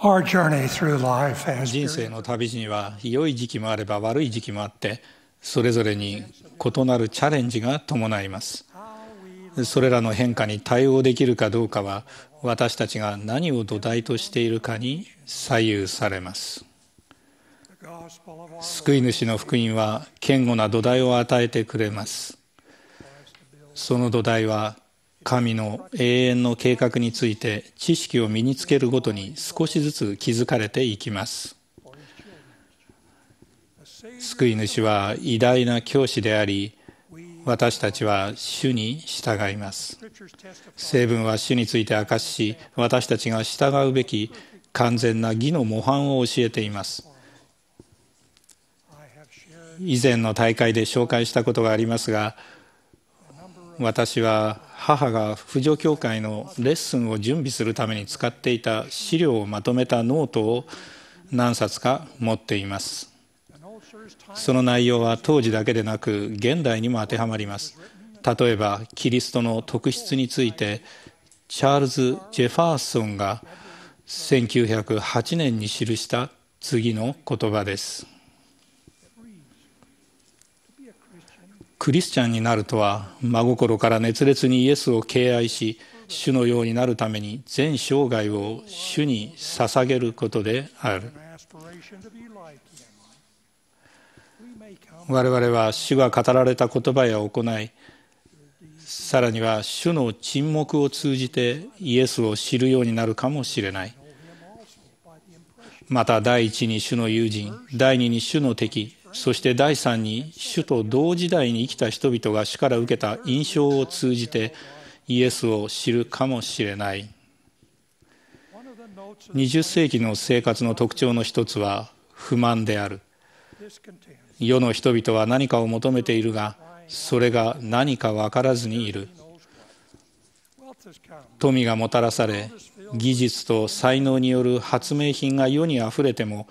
人生の旅路には良い時期もあれば悪い時期もあってそれぞれに異なるチャレンジが伴いますそれらの変化に対応できるかどうかは私たちが何を土台としているかに左右されます救い主の福音は堅固な土台を与えてくれますその土台は神の永遠の計画について知識を身につけるごとに少しずつ気づかれていきます救い主は偉大な教師であり私たちは主に従います成分は主について明かし私たちが従うべき完全な義の模範を教えています以前の大会で紹介したことがありますが私は母が婦女協会のレッスンを準備するために使っていた資料をまとめたノートを何冊か持っていますその内容は当時だけでなく現代にも当てはまります例えばキリストの特質についてチャールズ・ジェファーソンが1908年に記した次の言葉ですクリスチャンになるとは真心から熱烈にイエスを敬愛し主のようになるために全生涯を主に捧げることである我々は主が語られた言葉や行いさらには主の沈黙を通じてイエスを知るようになるかもしれないまた第一に主の友人第二に主の敵そして第3に主と同時代に生きた人々が主から受けた印象を通じてイエスを知るかもしれない20世紀の生活の特徴の一つは不満である世の人々は何かを求めているがそれが何か分からずにいる富がもたらされ技術と才能による発明品が世にあふれても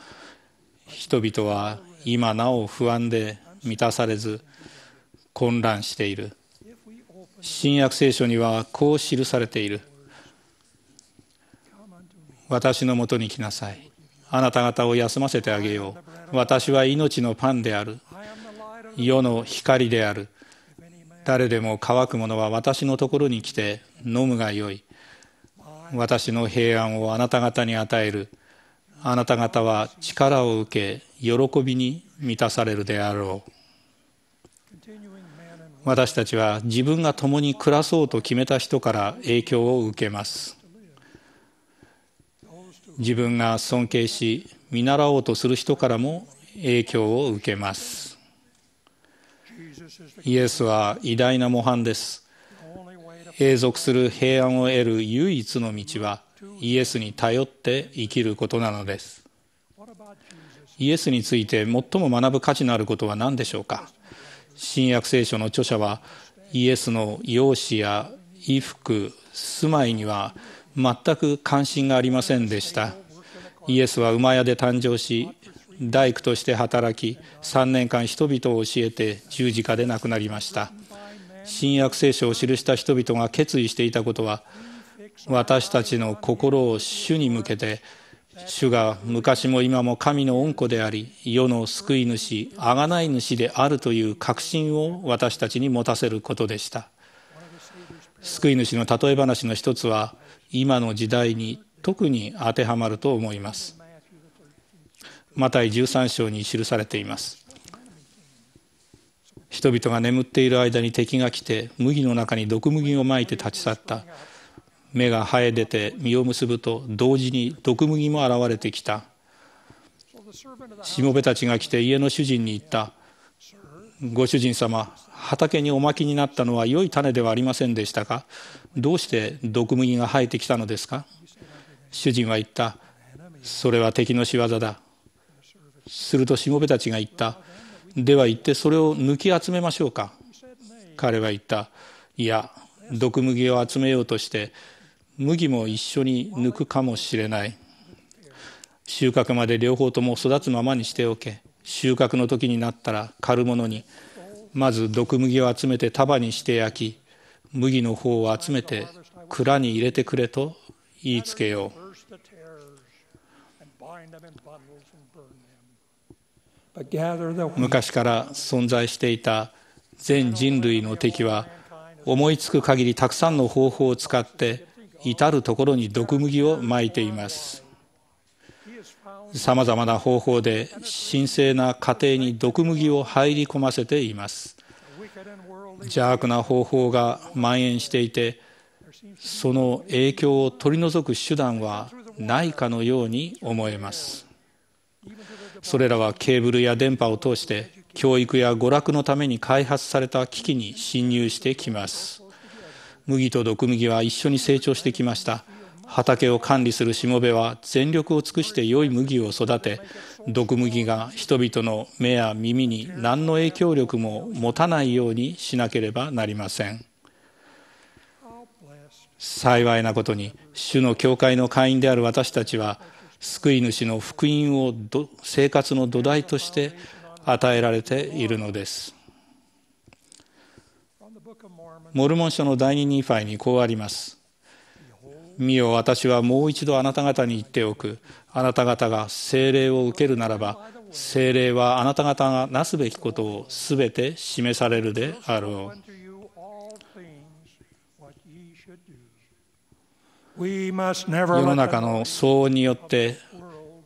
人々は今なお不安で満たされず混乱している新約聖書にはこう記されている私のもとに来なさいあなた方を休ませてあげよう私は命のパンである世の光である誰でも乾く者は私のところに来て飲むがよい私の平安をあなた方に与えるあなた方は力を受け喜びに満たされるであろう私たちは自分が共に暮らそうと決めた人から影響を受けます自分が尊敬し見習おうとする人からも影響を受けますイエスは偉大な模範です永続する平安を得る唯一の道はイエスに頼って生きることなのですイエスについて最も学ぶ価値のあることは何でしょうか新約聖書の著者はイエスの容姿や衣服住まいには全く関心がありませんでしたイエスは馬屋で誕生し大工として働き3年間人々を教えて十字架で亡くなりました新約聖書を記した人々が決意していたことは私たちの心を主に向けて主が昔も今も神の恩子であり世の救い主贖い主であるという確信を私たちに持たせることでした救い主の例え話の一つは今の時代に特に当てはまると思いますマタイ13章に記されています人々が眠っている間に敵が来て麦の中に毒麦をまいて立ち去った芽が生え出て実を結ぶと同時に毒麦も現れてきたしもべたちが来て家の主人に言ったご主人様畑におまきになったのは良い種ではありませんでしたかどうして毒麦が生えてきたのですか主人は言ったそれは敵の仕業だするとしもべたちが言ったでは行ってそれを抜き集めましょうか彼は言ったいや毒麦を集めようとして麦も一緒に抜くかもしれない収穫まで両方とも育つままにしておけ収穫の時になったら狩る者にまず毒麦を集めて束にして焼き麦の方を集めて蔵に入れてくれと言いつけよう昔から存在していた全人類の敵は思いつく限りたくさんの方法を使って至る所に毒麦をまいていますさまざまな方法で神聖な家庭に毒麦を入り込ませています邪悪な方法が蔓延していてその影響を取り除く手段はないかのように思えますそれらはケーブルや電波を通して教育や娯楽のために開発された機器に侵入してきます麦と毒麦は一緒に成長してきました畑を管理するしもべは全力を尽くして良い麦を育て毒麦が人々の目や耳に何の影響力も持たないようにしなければなりません幸いなことに主の教会の会員である私たちは救い主の福音を生活の土台として与えられているのですモルモン書の第二ニファイにこうあります。見よ私はもう一度あなた方に言っておくあなた方が精霊を受けるならば精霊はあなた方がなすべきことをすべて示されるであろう世の中の騒音によって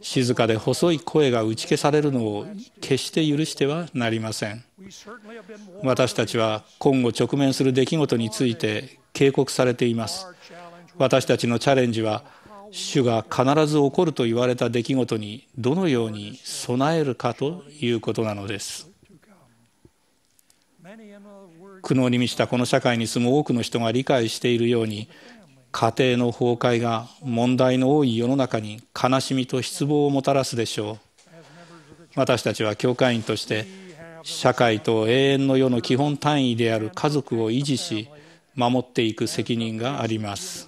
静かで細い声が打ち消されるのを決して許してはなりません私たちは今後直面する出来事について警告されています私たちのチャレンジは主が必ず起こると言われた出来事にどのように備えるかということなのです苦悩に満ちたこの社会に住む多くの人が理解しているように家庭の崩壊が問題の多い世の中に悲しみと失望をもたらすでしょう私たちは教会員として社会と永遠の世の基本単位である家族を維持し守っていく責任があります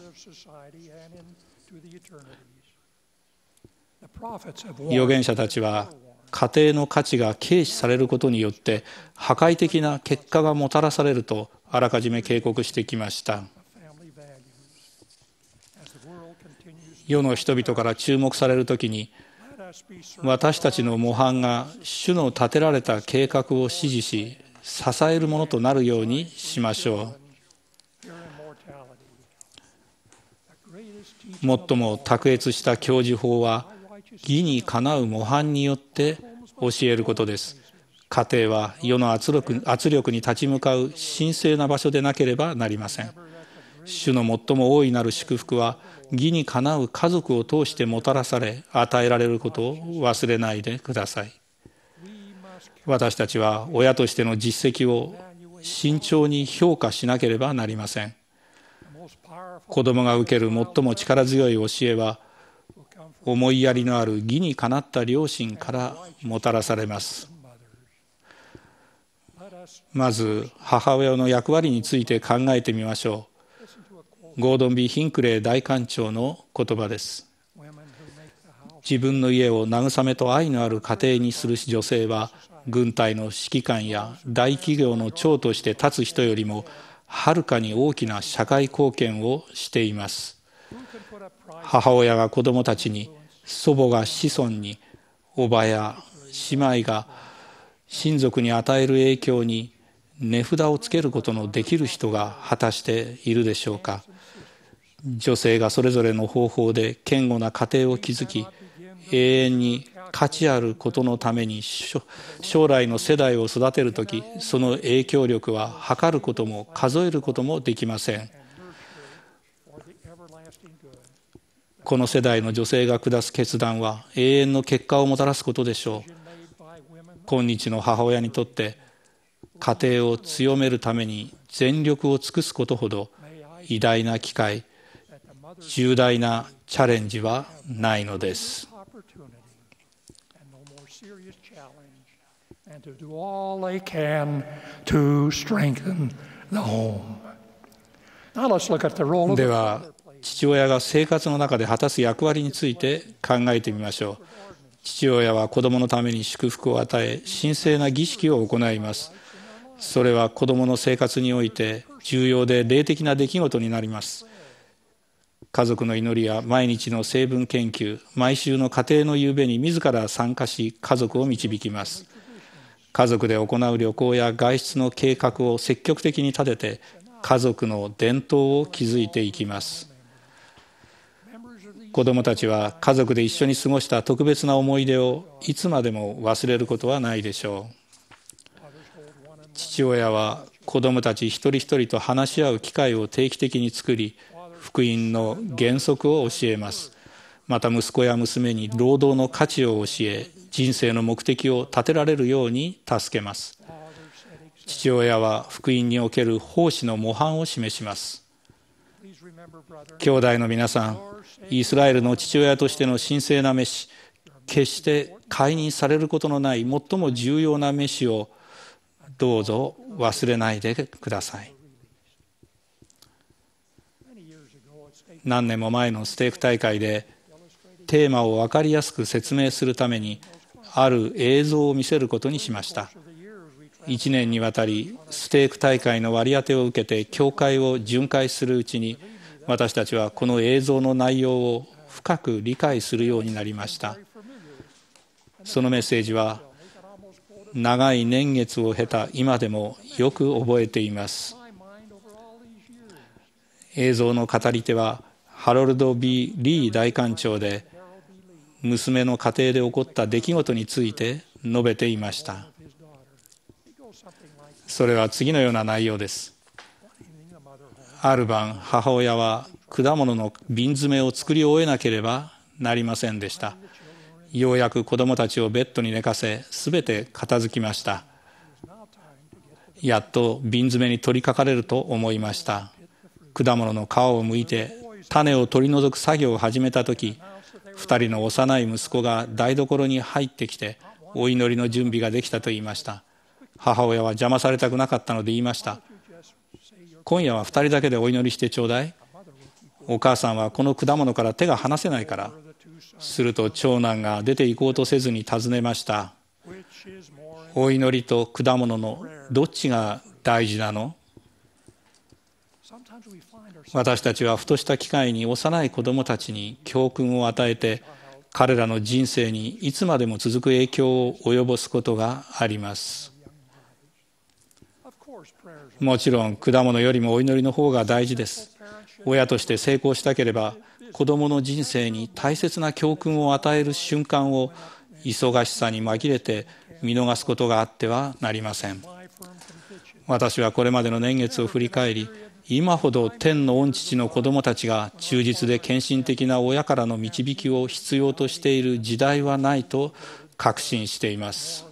預言者たちは家庭の価値が軽視されることによって破壊的な結果がもたらされるとあらかじめ警告してきました世の人々から注目される時に私たちの模範が主の立てられた計画を支持し支えるものとなるようにしましょう最も卓越した教授法は義にかなう模範によって教えることです家庭は世の圧力圧力に立ち向かう神聖な場所でなければなりません主の最も大いなる祝福は義にかなう家族を通してもたらされ与えられることを忘れないでください私たちは親としての実績を慎重に評価しなければなりません子供が受ける最も力強い教えは思いやりのある義にかなった両親からもたらされますまず母親の役割について考えてみましょうゴードン・ー・ヒンクレー大官長の言葉です自分の家を慰めと愛のある家庭にする女性は軍隊の指揮官や大企業の長として立つ人よりもはるかに大きな社会貢献をしています母親が子供たちに祖母が子孫に叔母や姉妹が親族に与える影響に値札をつけることのできる人が果たしているでしょうか女性がそれぞれの方法で堅固な家庭を築き永遠に価値あることのために将来の世代を育てる時その影響力は測ることも数えることもできませんこの世代の女性が下す決断は永遠の結果をもたらすことでしょう今日の母親にとって家庭を強めるために全力を尽くすことほど偉大な機会重大なチャレンジはないのです。では父親が生活の中で果たす役割について考えてみましょう父親は子供のために祝福を与え神聖な儀式を行いますそれは子供の生活において重要で霊的な出来事になります家族の祈りや毎日の成分研究毎週の家庭の夕べに自ら参加し家族を導きます家族で行う旅行や外出の計画を積極的に立てて家族の伝統を築いていきます子どもたちは家族で一緒に過ごした特別な思い出をいつまでも忘れることはないでしょう父親は子どもたち一人一人と話し合う機会を定期的に作り福音の原則を教えますまた息子や娘に労働の価値を教え人生の目的を立てられるように助けます父親は福音における奉仕の模範を示します兄弟の皆さんイスラエルの父親としての神聖な飯決して解任されることのない最も重要な飯をどうぞ忘れないでください。何年も前のステーク大会でテーマを分かりやすく説明するためにある映像を見せることにしました1年にわたりステーク大会の割り当てを受けて教会を巡回するうちに私たちはこの映像の内容を深く理解するようになりましたそのメッセージは長い年月を経た今でもよく覚えています映像の語り手はハロルド・ B・ リー大官庁で娘の家庭で起こった出来事について述べていましたそれは次のような内容ですある晩母親は果物の瓶詰めを作り終えなければなりませんでしたようやく子供たちをベッドに寝かせすべて片付きましたやっと瓶詰めに取りかかれると思いました果物の皮を剥いて種を取り除く作業を始めた時2人の幼い息子が台所に入ってきてお祈りの準備ができたと言いました母親は邪魔されたくなかったので言いました今夜は2人だけでお祈りしてちょうだいお母さんはこの果物から手が離せないからすると長男が出て行こうとせずに尋ねましたお祈りと果物のどっちが大事なの私たちはふとした機会に幼い子どもたちに教訓を与えて彼らの人生にいつまでも続く影響を及ぼすことがありますもちろん果物よりもお祈りの方が大事です親として成功したければ子どもの人生に大切な教訓を与える瞬間を忙しさに紛れて見逃すことがあってはなりません私はこれまでの年月を振り返り今ほど天の御父の子供たちが忠実で献身的な親からの導きを必要としている時代はないと確信しています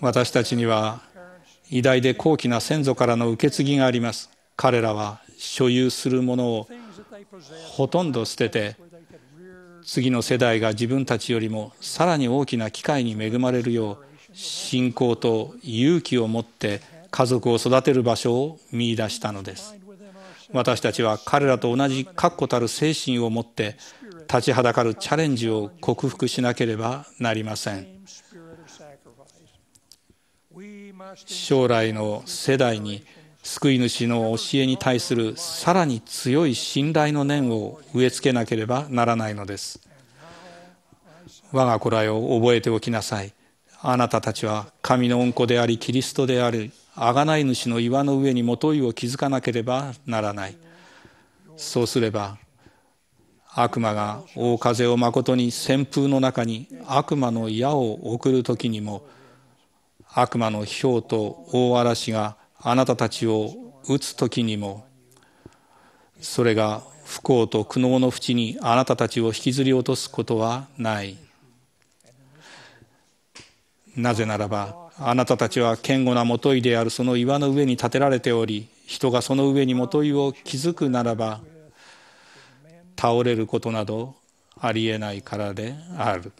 私たちには偉大で高貴な先祖からの受け継ぎがあります彼らは所有するものをほとんど捨てて次の世代が自分たちよりもさらに大きな機会に恵まれるよう信仰と勇気を持って家族を育てる場所を見いだしたのです私たちは彼らと同じ確固たる精神を持って立ちはだかるチャレンジを克服しなければなりません将来の世代に救い主の教えに対するさらに強い信頼の念を植え付けなければならないのです我が子らよ覚えておきなさいあなたたちは神の恩子でありキリストである贖い主の岩の上に元いを築かなければならないそうすれば悪魔が大風をまことに旋風の中に悪魔の矢を送る時にも悪魔のうと大嵐があなたたちを打つ時にもそれが不幸と苦悩の淵にあなたたちを引きずり落とすことはないなぜならばあなたたちは堅固なもといであるその岩の上に建てられており人がその上にもといを築くならば倒れることなどありえないからである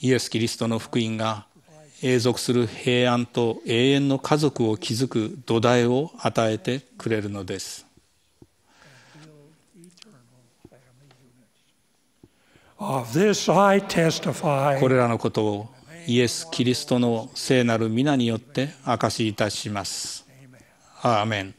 イエス・キリストの福音が永続する平安と永遠の家族を築く土台を与えてくれるのですこれらのことをイエス・キリストの聖なる皆によって証しいたします。アーメン